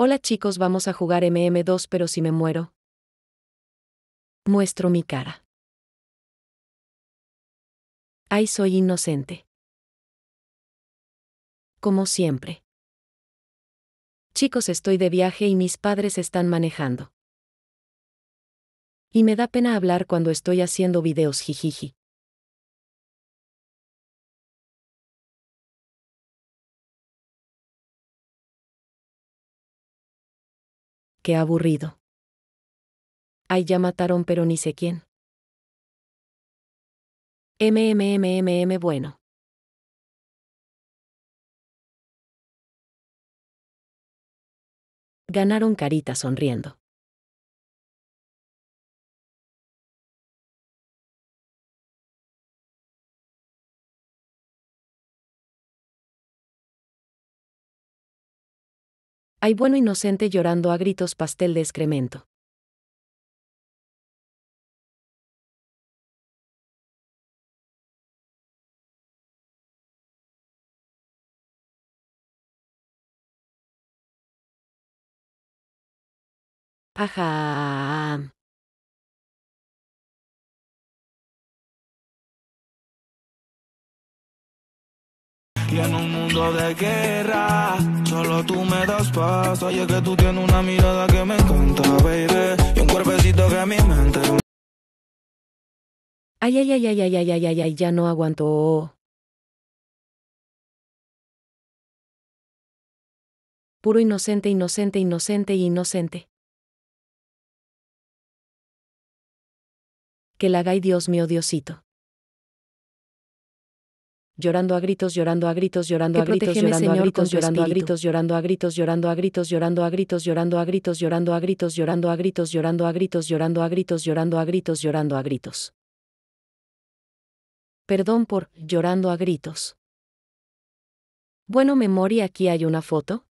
Hola chicos, vamos a jugar MM2, pero si me muero. Muestro mi cara. Ay, soy inocente. Como siempre. Chicos, estoy de viaje y mis padres están manejando. Y me da pena hablar cuando estoy haciendo videos jijiji. qué aburrido. Ay, ya mataron pero ni sé quién. MMMMM bueno. Ganaron Carita sonriendo. Hay bueno inocente llorando a gritos pastel de excremento. en un mundo de guerra, solo tú me das paz. Oye, que tú tienes una mirada que me encanta, baby. Y un cuerpecito que a mi mente. Ay, ay, ay, ay, ay, ay, ay, ay, ya no aguanto. Puro inocente, inocente, inocente inocente. Que la hagáis Dios mío, Diosito llorando a gritos, llorando a gritos, llorando a gritos, llorando a gritos, llorando a gritos, llorando a gritos, llorando a gritos, llorando a gritos, llorando a gritos, llorando a gritos, llorando a gritos, llorando a gritos, llorando a gritos, llorando a gritos, llorando a gritos. Perdón por llorando a gritos. Bueno, memoria, aquí hay una foto.